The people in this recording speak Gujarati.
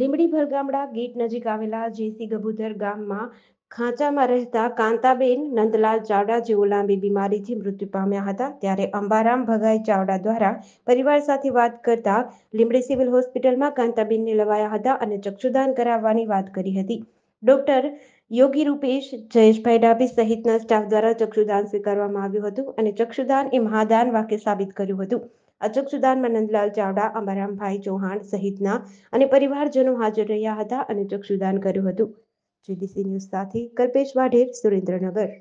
લીંબડી ભરગામડા ગેટ નજીક આવેલા જેસી ગભુધર ગામમાં ખાંચામાં રહેતા કાંતાબેન નંદલાલ ચાવડા જેઓ લાંબી બીમારીથી મૃત્યુ પામ્યા હતા ત્યારે અંબારામ ભગાઈ ચાવડા દ્વારા પરિવાર સાથે વાત કરતા લીમડી સિવિલ હોસ્પિટલમાં કાંતાબેનને લવાયા હતા અને ચક્ષુદાન કરાવવાની વાત કરી હતી ડોક્ટર યોગી રૂપેશ જયેશભાઈ ડાભી સહિતના સ્ટાફ દ્વારા ચક્ષુદાન સ્વીકારવામાં આવ્યું હતું અને ચક્ષુદાન એ મહાદાન વાક્ય સાબિત કર્યું હતું અચોક સુદાનમાં ચાવડા અંબારામભાઈ ચૌહાણ સહિતના અને પરિવારજનો હાજર રહ્યા હતા અને ચક્ષુદાન કર્યું હતું જીડીસી ન્યૂઝ સાથે કલ્પેશ વાઢેર સુરેન્દ્રનગર